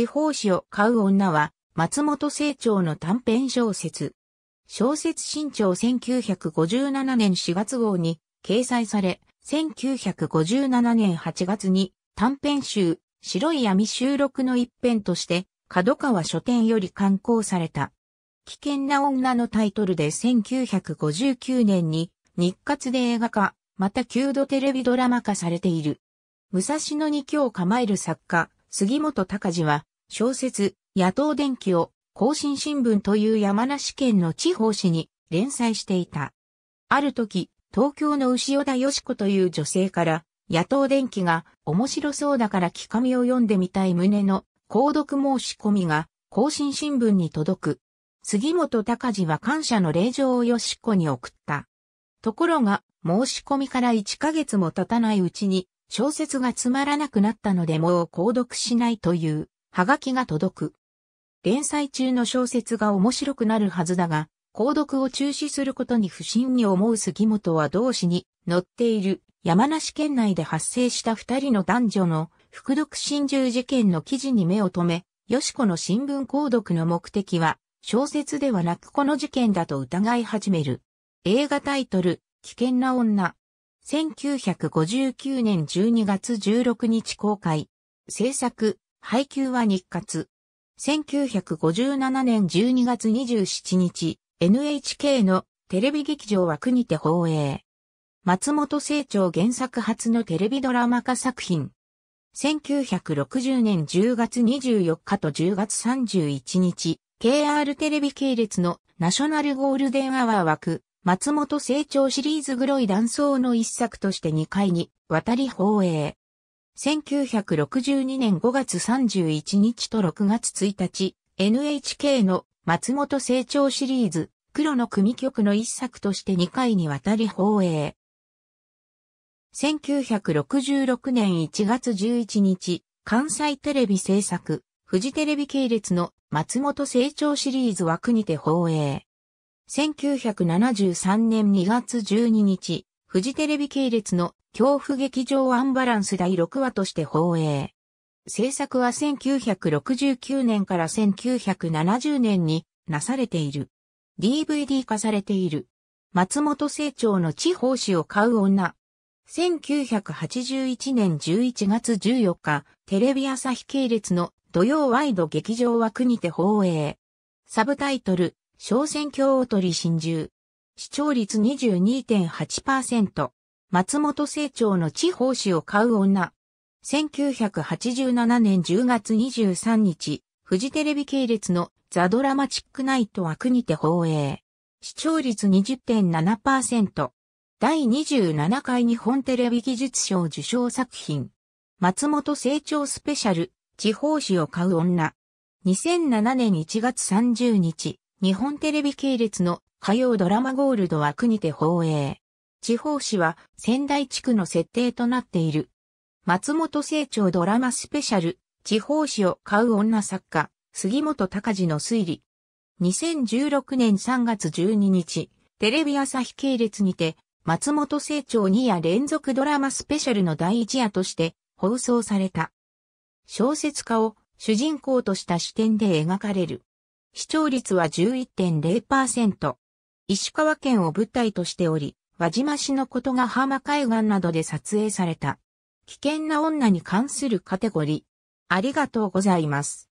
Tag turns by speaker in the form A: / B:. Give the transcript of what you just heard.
A: 地方紙を買う女は、松本清張の短編小説。小説新潮1957年4月号に掲載され、1957年8月に短編集、白い闇収録の一編として、角川書店より刊行された。危険な女のタイトルで1959年に日活で映画化、また旧度テレビドラマ化されている。武蔵野に今日構える作家、杉本隆二は、小説、野党電気を、更新新聞という山梨県の地方紙に連載していた。ある時、東京の牛尾田よし子という女性から、野党電気が面白そうだから木紙を読んでみたい旨の購読申し込みが更新新聞に届く。杉本隆二は感謝の令状をよし子に送った。ところが、申し込みから1ヶ月も経たないうちに、小説がつまらなくなったのでもう購読しないというはがきが届く。連載中の小説が面白くなるはずだが、購読を中止することに不審に思う杉本は同志に載っている山梨県内で発生した二人の男女の服毒心中事件の記事に目を留め、よしこの新聞購読の目的は小説ではなくこの事件だと疑い始める。映画タイトル、危険な女。1959年12月16日公開。制作、配給は日活。1957年12月27日、NHK のテレビ劇場枠にて放映。松本清張原作初のテレビドラマ化作品。1960年10月24日と10月31日、KR テレビ系列のナショナルゴールデンアワー枠、松本清張シリーズグロい断層の一作として2回に渡り放映。1962年5月31日と6月1日、NHK の松本成長シリーズ、黒の組曲の一作として2回にわたり放映。1966年1月11日、関西テレビ制作、フジテレビ系列の松本成長シリーズ枠にて放映。1973年2月12日、フジテレビ系列の恐怖劇場アンバランス第6話として放映。制作は1969年から1970年になされている。DVD 化されている。松本清張の地方紙を買う女。1981年11月14日、テレビ朝日系列の土曜ワイド劇場枠にて放映。サブタイトル、小選挙大り新獣。視聴率22.8%。松本清張の地方紙を買う女。1987年10月23日、フジテレビ系列のザ・ドラマチックナイト枠にて放映。視聴率20.7%。第27回日本テレビ技術賞受賞作品。松本清張スペシャル、地方紙を買う女。2007年1月30日、日本テレビ系列の火曜ドラマゴールド枠にて放映。地方紙は仙台地区の設定となっている。松本清張ドラマスペシャル、地方紙を買う女作家、杉本隆二の推理。2016年3月12日、テレビ朝日系列にて、松本清張2夜連続ドラマスペシャルの第1夜として放送された。小説家を主人公とした視点で描かれる。視聴率は11.0%。石川県を舞台としており、輪島市のことが浜海岸などで撮影された。危険な女に関するカテゴリー。ありがとうございます。